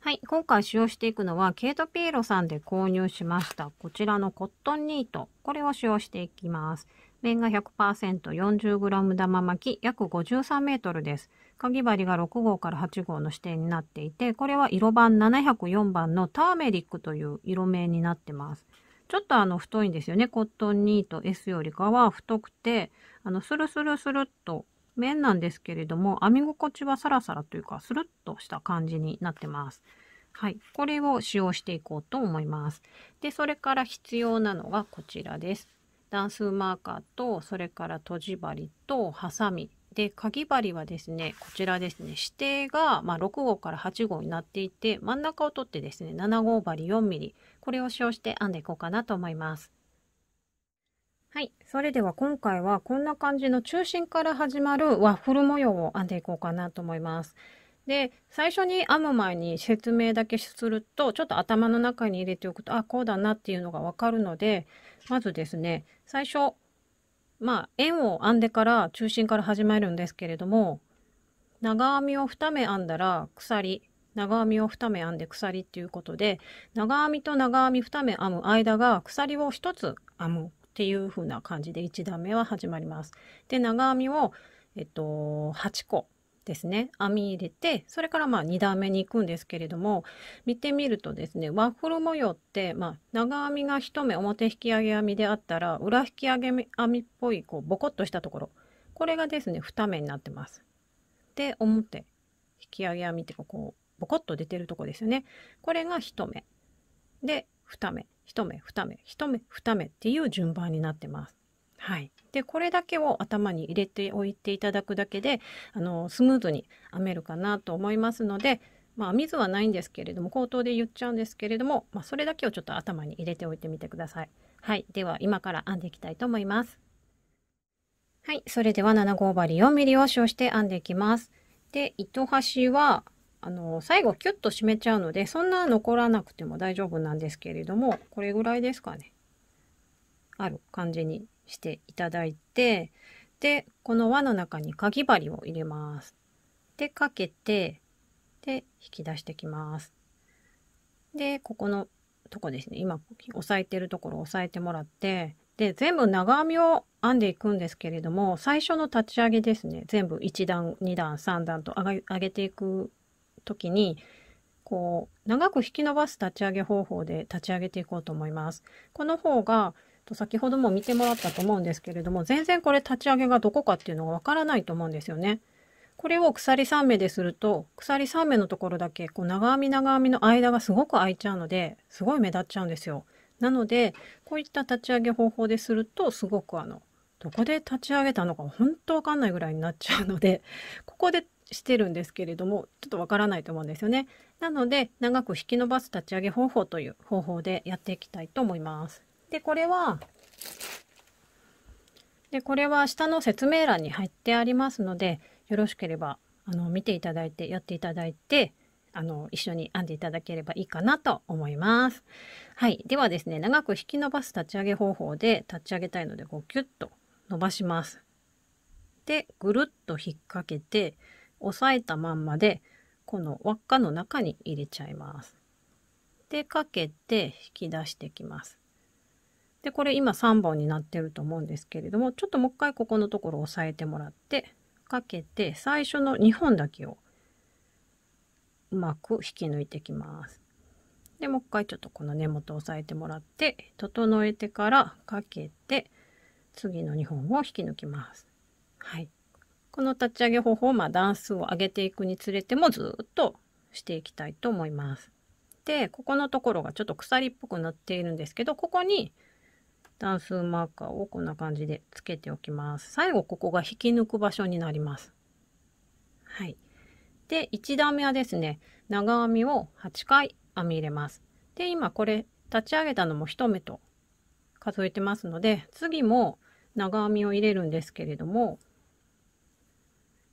はい、今回使用していくのは、ケイトピエロさんで購入しました。こちらのコットンニート。これを使用していきます。面が 100%40g 玉巻き、約53メートルです。かぎ針が6号から8号の指定になっていて、これは色番704番のターメリックという色名になってます。ちょっとあの太いんですよね。コットンニート S よりかは太くて、あの、スルスルスルっと面なんですけれども、編み心地はサラサラというか、スルッとした感じになってます。はい。これを使用していこうと思います。で、それから必要なのがこちらです。段数マーカーと、それからとじ針と、ハサミで、かぎ針はですね、こちらですね、指定が、まあ、6号から8号になっていて、真ん中を取ってですね、7号針 4mm、これを使用して編んでいこうかなと思います。はい。それでは今回はこんな感じの中心から始まるワッフル模様を編んでいこうかなと思います。で、最初に編む前に説明だけすると、ちょっと頭の中に入れておくと、あ、こうだなっていうのがわかるので、まずですね、最初、まあ円を編んでから中心から始まるんですけれども長編みを2目編んだら鎖長編みを2目編んで鎖っていうことで長編みと長編み2目編む間が鎖を1つ編むっていう風な感じで1段目は始まります。で長編みを、えっと、8個ですね編み入れてそれからまあ2段目に行くんですけれども見てみるとですねワッフル模様って、まあ、長編みが1目表引き上げ編みであったら裏引き上げ編みっぽいこうボコッとしたところこれがですね2目になってます。で表引き上げ編みってこうボコッと出てるとこですよね。これが1目で2目1目2目1目2目っていう順番になってます。はいでこれだけを頭に入れておいていただくだけであのスムーズに編めるかなと思いますので、まあ、編み図はないんですけれども口頭で言っちゃうんですけれども、まあ、それだけをちょっと頭に入れておいてみてください。はい、では今から編んでいきたいと思います。はい、それでは7号針を 4mm を使用して編んでいきます。で糸端はあの最後キュッと締めちゃうのでそんな残らなくても大丈夫なんですけれどもこれぐらいですかねある感じにしていただいてでこの輪の中にかぎ針を入れます。でかけてで引き出してきます。でここのとこですね今押さえてるところを押さえてもらってで全部長編みを編んでいくんですけれども最初の立ち上げですね全部1段2段3段と上げていく時にこう長く引き伸ばす立ち上げ方法で立ち上げていこうと思います。この方がと先ほども見てもらったと思うんですけれども、全然これ立ち上げがどこかっていうのがわからないと思うんですよね。これを鎖3目ですると、鎖3目のところだけ、こう長編み長編みの間がすごく空いちゃうので、すごい目立っちゃうんですよ。なので、こういった立ち上げ方法ですると、すごくあの、どこで立ち上げたのか本当わかんないぐらいになっちゃうので、ここでしてるんですけれども、ちょっとわからないと思うんですよね。なので、長く引き伸ばす立ち上げ方法という方法でやっていきたいと思います。で、これは、で、これは下の説明欄に入ってありますので、よろしければ、あの、見ていただいて、やっていただいて、あの、一緒に編んでいただければいいかなと思います。はい。ではですね、長く引き伸ばす立ち上げ方法で立ち上げたいので、こう、キュッと伸ばします。で、ぐるっと引っ掛けて、押さえたまんまで、この輪っかの中に入れちゃいます。で、かけて引き出してきます。で、これ今3本になってると思うんですけれども、ちょっともう一回ここのところを押さえてもらって、かけて、最初の2本だけをうまく引き抜いてきます。で、もう一回ちょっとこの根元を押さえてもらって、整えてからかけて、次の2本を引き抜きます。はい。この立ち上げ方法まあ、段数を上げていくにつれてもずっとしていきたいと思います。で、ここのところがちょっと鎖っぽくなっているんですけど、ここに算数マーカーをこんな感じでつけておきます。最後ここが引き抜く場所になります。はい。で、1段目はですね、長編みを8回編み入れます。で、今これ立ち上げたのも1目と数えてますので、次も長編みを入れるんですけれども、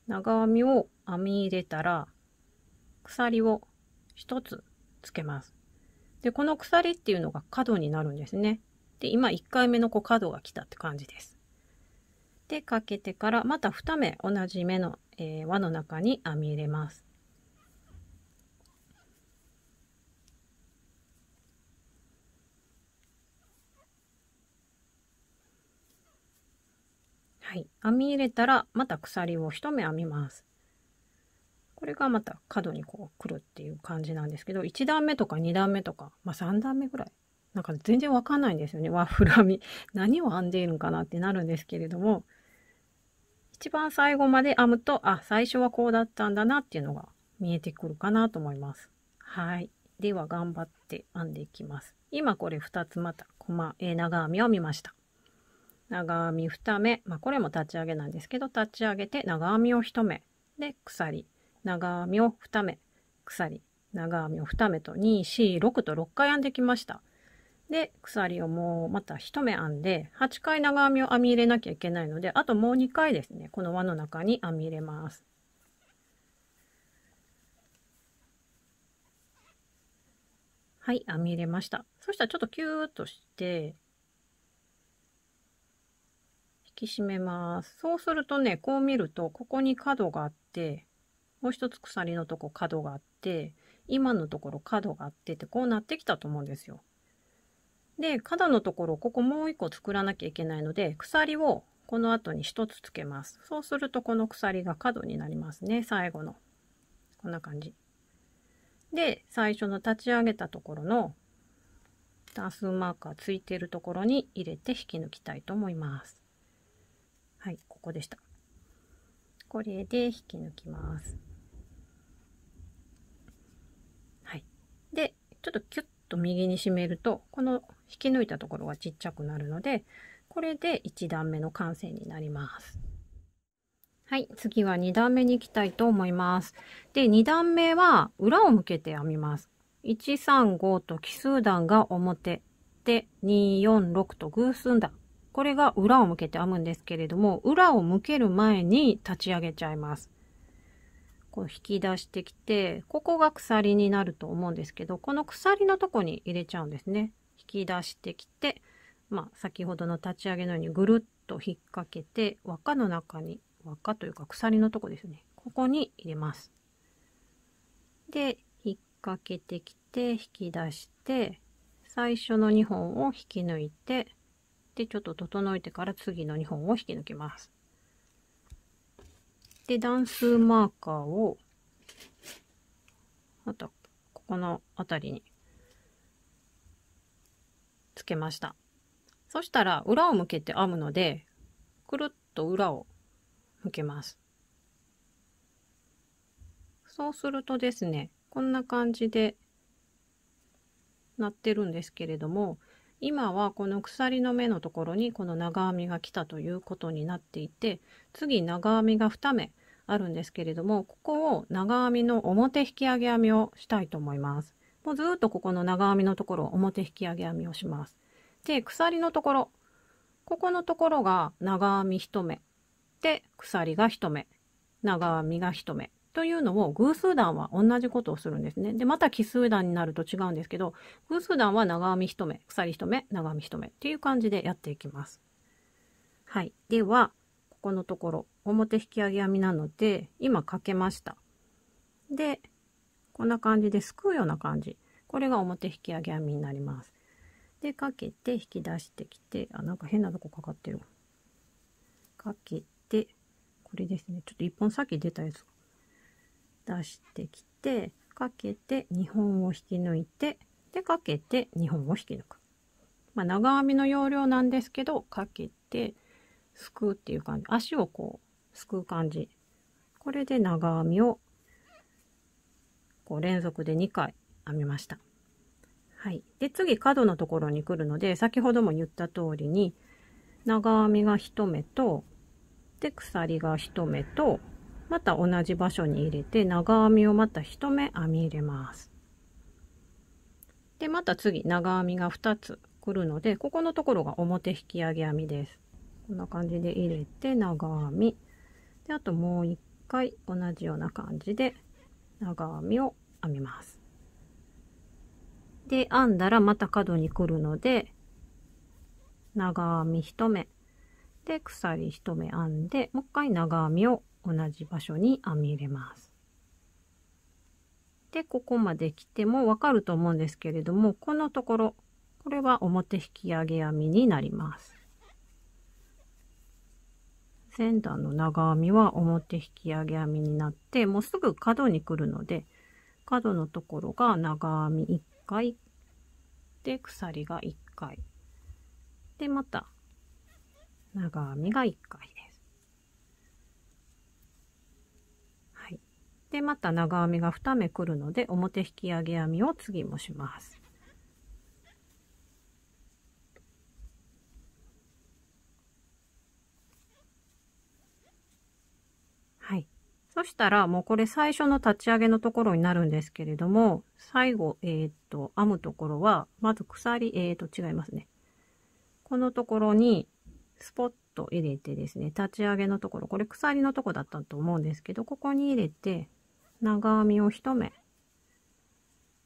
長編みを編み入れたら、鎖を1つつけます。で、この鎖っていうのが角になるんですね。で、今1回目のこう角が来たって感じです。で、かけてからまた2目同じ目の、えー、輪の中に編み入れます。はい、編み入れたらまた鎖を1目編みます。これがまた角にこうくるっていう感じなんですけど1段目とか2段目とか、まあ、3段目ぐらいなんか全然わかんないんですよね。ワッフル編み。何を編んでいるのかなってなるんですけれども、一番最後まで編むと、あ、最初はこうだったんだなっていうのが見えてくるかなと思います。はい。では頑張って編んでいきます。今これ2つまた、細、え長編みを編みました。長編み2目、まあ、これも立ち上げなんですけど、立ち上げて長編みを1目、で、鎖、長編みを2目、鎖、長編みを2目と、2、4、6と6回編んできました。で、鎖をもうまた1目編んで、8回長編みを編み入れなきゃいけないので、あともう2回ですね、この輪の中に編み入れます。はい、編み入れました。そしたらちょっとキューッとして、引き締めます。そうするとね、こう見ると、ここに角があって、もう一つ鎖のとこ角があって、今のところ角があってって、こうなってきたと思うんですよ。で角のところここもう1個作らなきゃいけないので鎖をこの後に1つつけますそうするとこの鎖が角になりますね最後のこんな感じで最初の立ち上げたところの段数マーカーついているところに入れて引き抜きたいと思いますはいここでしたこれで引き抜きますはいでちょっとキュッと右に締めるとこの引き抜いたところがちっちゃくなるのでこれで1段目の完成になります。はい、次は2段目に行きたいと思います。で、2段目は裏を向けて編みます。135と奇数段が表で246と偶数段。これが裏を向けて編むんですけれども、裏を向ける前に立ち上げちゃいます。こう引き出してきて、ここが鎖になると思うんですけど、この鎖のとこに入れちゃうんですね。引き出してきて、まあ、先ほどの立ち上げのようにぐるっと引っ掛けて輪っかの中に輪っかというか鎖のとこですねここに入れます。で引っ掛けてきて引き出して最初の2本を引き抜いてでちょっと整えてから次の2本を引き抜きます。で段数マーカーをまたここの辺りにつけました。そしたら裏を向けて編むので、くるっと裏を向けます。そうするとですね、こんな感じでなってるんですけれども、今はこの鎖の目のところにこの長編みが来たということになっていて、次長編みが2目あるんですけれども、ここを長編みの表引き上げ編みをしたいと思います。もうずっとここの長編みのところ表引き上げ編みをします。で鎖のところここのところが長編み1目で鎖が1目長編みが1目というのを偶数段は同じことをするんですね。でまた奇数段になると違うんですけど偶数段は長編み1目鎖1目長編み1目っていう感じでやっていきます。はい、ではここのところ表引き上げ編みなので今かけました。でこんな感じですくうような感じこれが表引き上げ編みになります。でかけて引き出してきてあなんか変なとこかかってる。かけてこれですねちょっと1本先出たやつ出してきてかけて2本を引き抜いてでかけて2本を引き抜く。まあ、長編みの要領なんですけどかけてすくうっていう感じ足をこうすくう感じこれで長編みをこう連続で2回編みました。はい、で次角のところに来るので先ほども言った通りに長編みが1目とで鎖が1目とまた同じ場所に入れて長編みをまた1目編み入れます。でまた次長編みが2つ来るのでここのところが表引き上げ編みです。こんな感じで入れて長編みであともう1回同じような感じで長編みを編みます。で編んだらまた角にくるので長編み1目で鎖1目編んでもう一回長編みを同じ場所に編み入れます。でここまで来てもわかると思うんですけれどもこのところこれは表引き上げ編みになります。前段の長編みは表引き上げ編みになってもうすぐ角に来るので角のところが長編み1回で鎖が1回でまた長編みが1回です。はい、でまた長編みが2目くるので表引き上げ編みを次もします。そしたら、もうこれ最初の立ち上げのところになるんですけれども、最後、えー、っと、編むところは、まず鎖、えー、っと、違いますね。このところに、スポッと入れてですね、立ち上げのところ、これ鎖のとこだったと思うんですけど、ここに入れて、長編みを1目。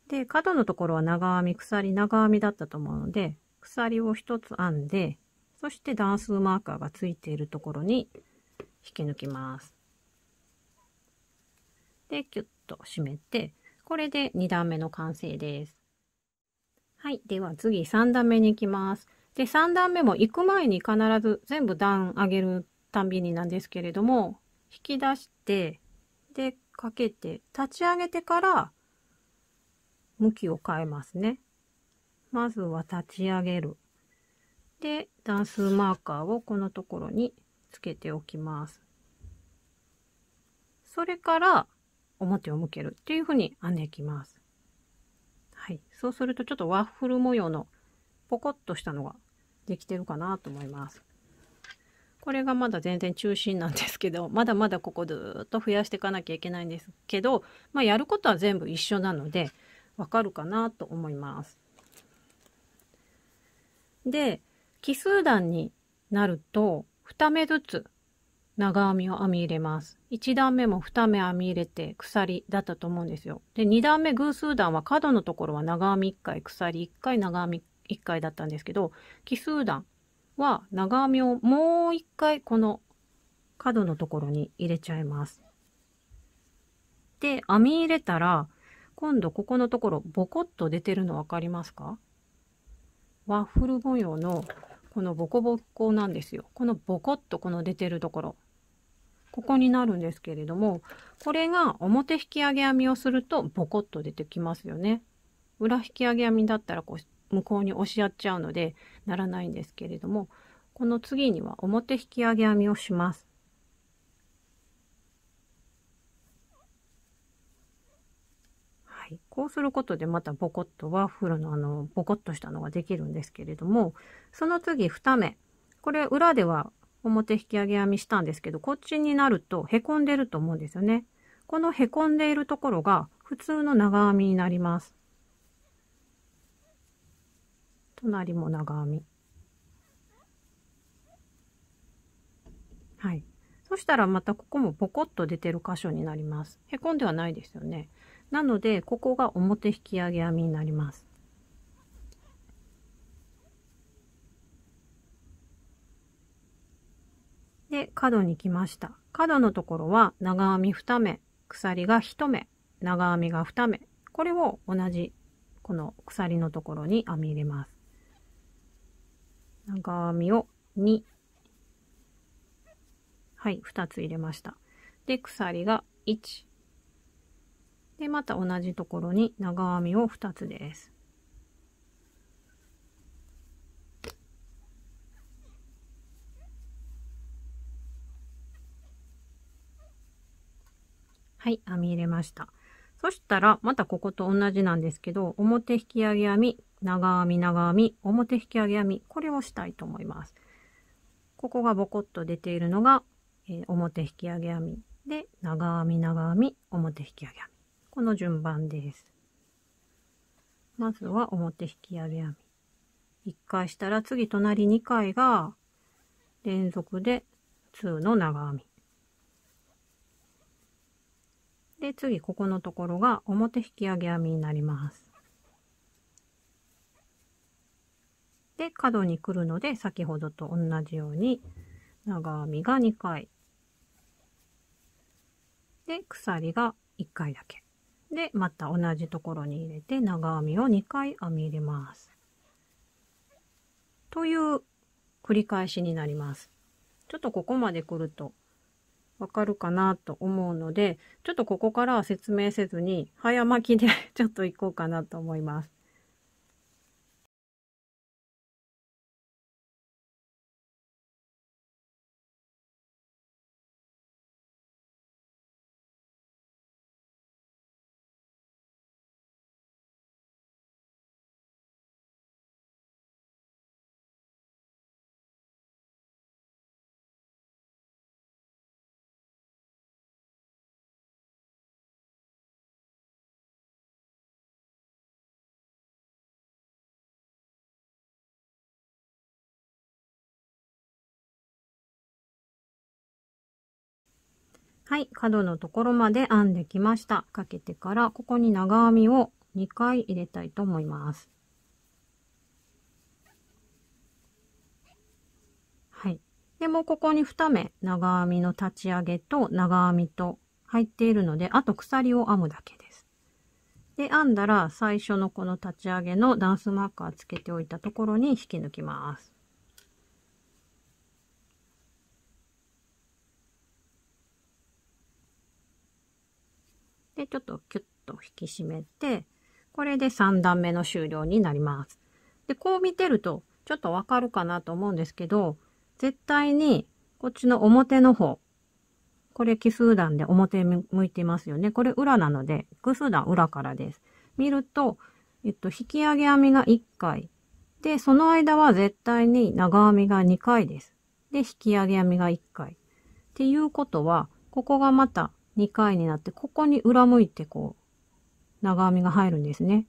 で、角のところは長編み、鎖、長編みだったと思うので、鎖を1つ編んで、そして段数マーカーがついているところに引き抜きます。で、キュッと締めて、これで2段目の完成です。はい。では次3段目に行きます。で、3段目も行く前に必ず全部段上げるたんびになんですけれども、引き出して、で、かけて、立ち上げてから、向きを変えますね。まずは立ち上げる。で、段数マーカーをこのところにつけておきます。それから、表を向けるっていうふうに編んでいきます。はい。そうするとちょっとワッフル模様のポコッとしたのができてるかなと思います。これがまだ全然中心なんですけど、まだまだここずっと増やしていかなきゃいけないんですけど、まあ、やることは全部一緒なので、わかるかなと思います。で、奇数段になると、2目ずつ長編みを編み入れます。1段目も2目編み入れて鎖だったと思うんですよ。で、2段目偶数段は角のところは長編み1回、鎖1回、長編み1回だったんですけど、奇数段は長編みをもう1回この角のところに入れちゃいます。で、編み入れたら、今度ここのところボコッと出てるの分かりますかワッフル模様のこのボコボコなんですよ。このボコッとこの出てるところ。ここになるんですけれども、これが表引き上げ編みをするとボコッと出てきますよね。裏引き上げ編みだったらこう向こうに押しやっちゃうのでならないんですけれども、この次には表引き上げ編みをします。こうすることでまたボコッとワッフルのあの、ボコッとしたのができるんですけれども、その次2目。これ裏では表引き上げ編みしたんですけど、こっちになるとへこんでると思うんですよね。このへこんでいるところが普通の長編みになります。隣も長編み。はい。そしたらまたここもボコッと出てる箇所になります。凹んではないですよね。なのでここが表引き上げ編みになります。で角に来ました。角のところは長編み2目、鎖が1目、長編みが2目。これを同じこの鎖のところに編み入れます。長編みを2、はい、2つ入れました。で、鎖が1、でまた同じところに長編みを2つです。はい、編み入れました。そしたら、またここと同じなんですけど、表引き上げ編み、長編み、長編み、表引き上げ編み、これをしたいと思います。ここがボコッと出ているのが、えー、表引き上げ編みで、長編み、長編み、表引き上げ編み。この順番です。まずは表引き上げ編み。1回したら次隣2回が連続で2の長編み。で、次ここのところが表引き上げ編みになります。で、角に来るので先ほどと同じように長編みが2回。で、鎖が1回だけ。でまた同じところに入れて長編みを2回編み入れます。という繰り返しになります。ちょっとここまで来るとわかるかなと思うので、ちょっとここからは説明せずに早巻きで ちょっと行こうかなと思います。はい、角のところまで編んできました。かけてから、ここに長編みを2回入れたいと思います。はい。で、もここに2目、長編みの立ち上げと長編みと入っているので、あと鎖を編むだけです。で、編んだら最初のこの立ち上げのダンスマーカーつけておいたところに引き抜きます。で、ちょっとキュッと引き締めて、これで3段目の終了になります。で、こう見てると、ちょっとわかるかなと思うんですけど、絶対に、こっちの表の方、これ奇数段で表向いてますよね。これ裏なので、偶数段裏からです。見ると、えっと、引き上げ編みが1回。で、その間は絶対に長編みが2回です。で、引き上げ編みが1回。っていうことは、ここがまた2回になって、ここに裏向いてこう、長編みが入るんですね。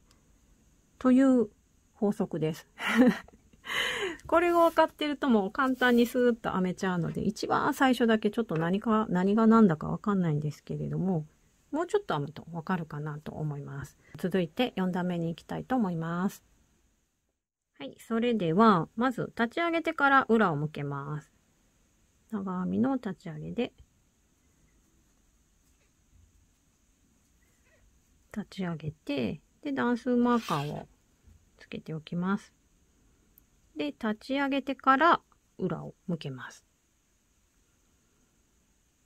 という法則です。これを分かってるともう簡単にスーッと編めちゃうので、一番最初だけちょっと何か、何が何だか分かんないんですけれども、もうちょっと編むと分かるかなと思います。続いて4段目に行きたいと思います。はい、それでは、まず立ち上げてから裏を向けます。長編みの立ち上げで立ち上げて、で、段数マーカーをつけておきます。で、立ち上げてから裏を向けます。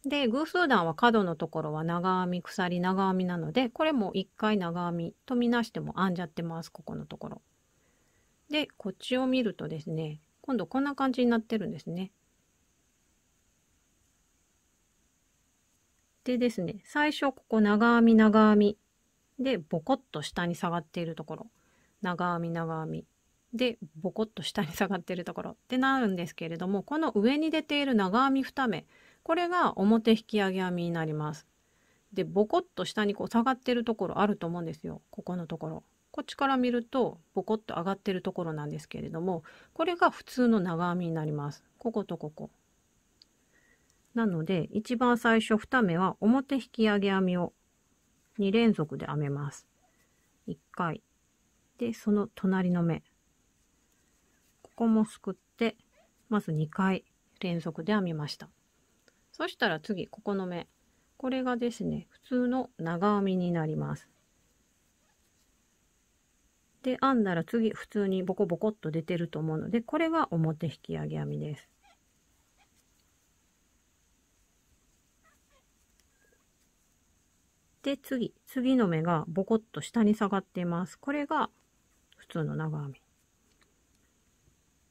で、偶数段は角のところは長編み、鎖、長編みなので、これも一回長編みとみなしても編んじゃってます、ここのところ。で、こっちを見るとですね、今度こんな感じになってるんですね。でですね、最初ここ長編み長編みで、ボコッと下に下がっているところ。長編み長編み。で、ボコッと下に下がっているところってなるんですけれども、この上に出ている長編み2目。これが表引き上げ編みになります。で、ボコッと下にこう下がってるところあると思うんですよ。ここのところ。こっちから見るとボコッと上がってるところなんですけれども、これが普通の長編みになります。こことここ。なので、一番最初2目は表引き上げ編みを2連続で編めます。1回。で、その隣の目。ここもすくって、まず2回連続で編みました。そしたら次、ここの目。これがですね、普通の長編みになります。で、編んだら次、普通にボコボコっと出てると思うので、これが表引き上げ編みです。で、次、次の目がボコッと下に下がっています。これが普通の長編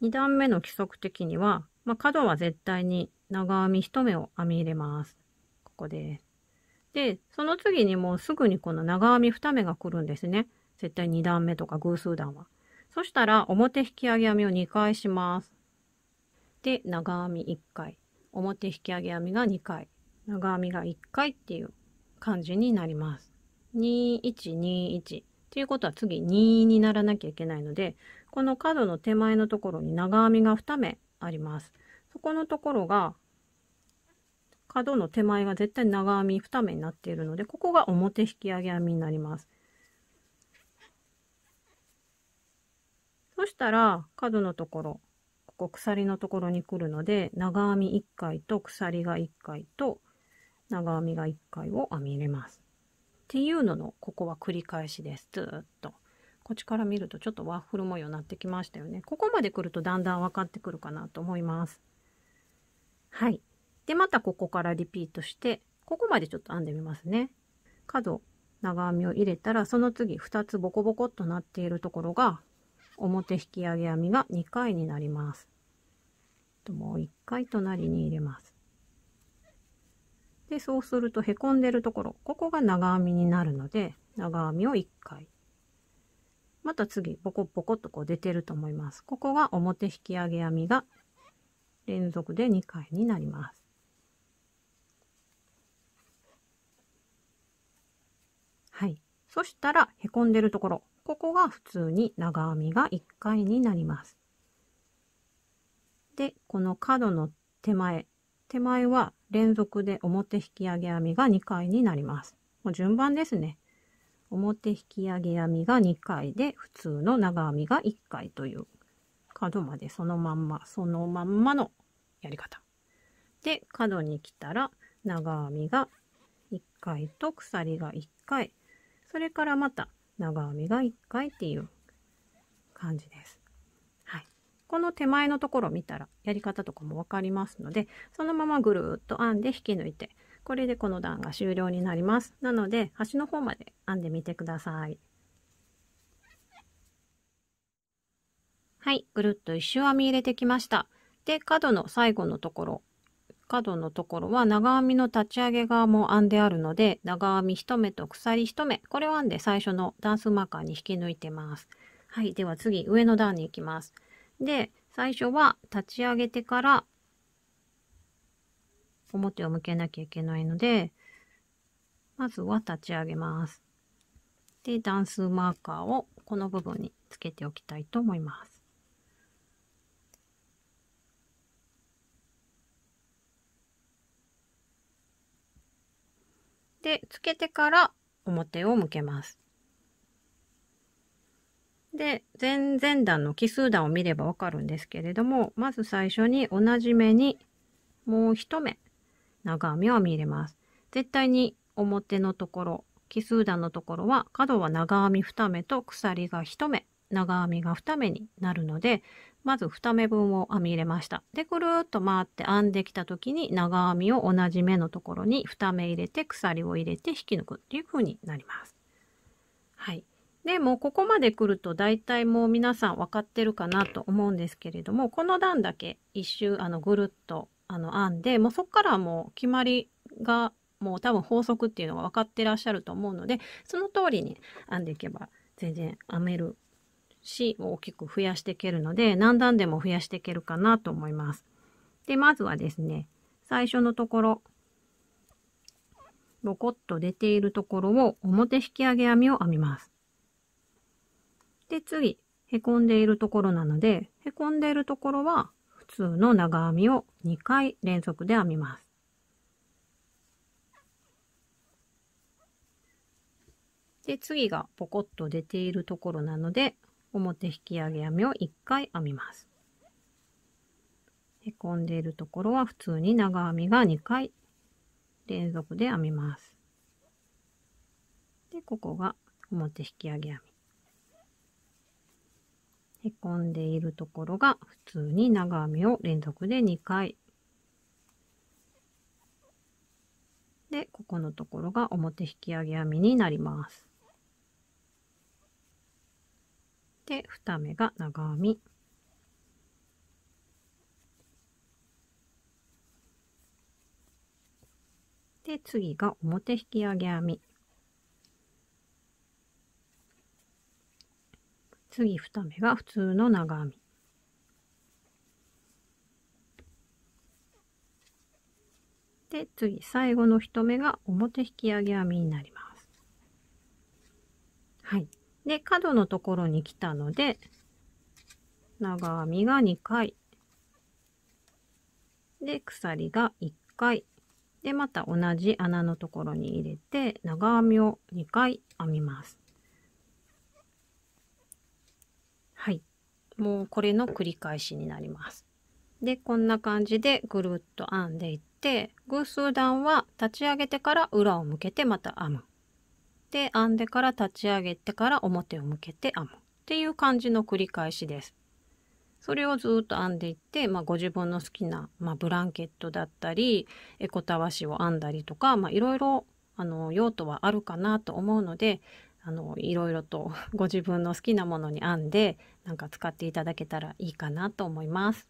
み。2段目の規則的には、まあ、角は絶対に長編み1目を編み入れます。ここでで、その次にもうすぐにこの長編み2目が来るんですね。絶対2段目とか偶数段は。そしたら表引き上げ編みを2回します。で、長編み1回。表引き上げ編みが2回。長編みが1回っていう感じになります。2121ということは次2にならなきゃいけないのでこの角の手前のところに長編みが2目あります。そこのところが角の手前が絶対長編み2目になっているのでここが表引き上げ編みになります。そしたら角のところここ鎖のところに来るので長編み1回と鎖が1回と長編みが1回を編み入れます。っていうののここは繰り返しですずっと。こっちから見るとちょっとワッフル模様になってきましたよね。ここまで来るとだんだん分かってくるかなと思います。はい。で、またここからリピートして、ここまでちょっと編んでみますね。角、長編みを入れたら、その次2つボコボコっとなっているところが、表引き上げ編みが2回になります。もう1回隣に入れます。でそうするとへこんでるところここが長編みになるので長編みを1回また次ボコボコとこう出てると思いますここが表引き上げ編みが連続で2回になりますはいそしたらへこんでるところここが普通に長編みが1回になりますでこの角の手前手前は連続で表引き上げ編みが2回になります。もう順番ですね。表引き上げ編みが2回で普通の長編みが1回という角までそのまんまそのまんまのやり方。で角に来たら長編みが1回と鎖が1回それからまた長編みが1回っていう感じです。この手前のところ見たらやり方とかも分かりますのでそのままぐるっと編んで引き抜いてこれでこの段が終了になりますなので端の方まで編んでみてくださいはいぐるっと1周編み入れてきましたで角の最後のところ角のところは長編みの立ち上げ側も編んであるので長編み1目と鎖1目これを編んで最初の段数マーカーに引き抜いてますはいでは次上の段に行きますで、最初は立ち上げてから表を向けなきゃいけないので、まずは立ち上げます。で、段数マーカーをこの部分につけておきたいと思います。で、つけてから表を向けます。で、前々段の奇数段を見ればわかるんですけれども、まず最初に同じ目にもう一目長編みを見入れます。絶対に表のところ、奇数段のところは角は長編み2目と鎖が1目、長編みが2目になるので、まず2目分を編み入れました。で、ぐるっと回って編んできた時に長編みを同じ目のところに2目入れて鎖を入れて引き抜くっていう風になります。で、もここまで来ると大体もう皆さん分かってるかなと思うんですけれども、この段だけ一周あのぐるっとあの編んで、もうそこからもう決まりがもう多分法則っていうのが分かってらっしゃると思うので、その通りに編んでいけば全然編めるし、大きく増やしていけるので、何段でも増やしていけるかなと思います。で、まずはですね、最初のところ、ボコッと出ているところを表引き上げ編みを編みます。で、次、へこんでいるところなので、へこんでいるところは普通の長編みを2回連続で編みます。で、次がポコッと出ているところなので、表引き上げ編みを1回編みます。へこんでいるところは普通に長編みが2回連続で編みます。で、ここが表引き上げ編み。へんでいるところが普通に長編みを連続で2回でここのところが表引き上げ編みになりますで2目が長編みで次が表引き上げ編み次2目が普通の長編みで次最後の1目が表引き上げ編みになります。はい、で角のところに来たので長編みが2回で鎖が1回でまた同じ穴のところに入れて長編みを2回編みます。もうこれの繰り返しになります。でこんな感じでぐるっと編んでいって偶数段は立ち上げてから裏を向けてまた編む。で編んでから立ち上げてから表を向けて編むっていう感じの繰り返しです。それをずっと編んでいって、まあ、ご自分の好きな、まあ、ブランケットだったりエコたわしを編んだりとかいろいろ用途はあるかなと思うのであのいろいろとご自分の好きなものに編んでなんか使っていただけたらいいかなと思います。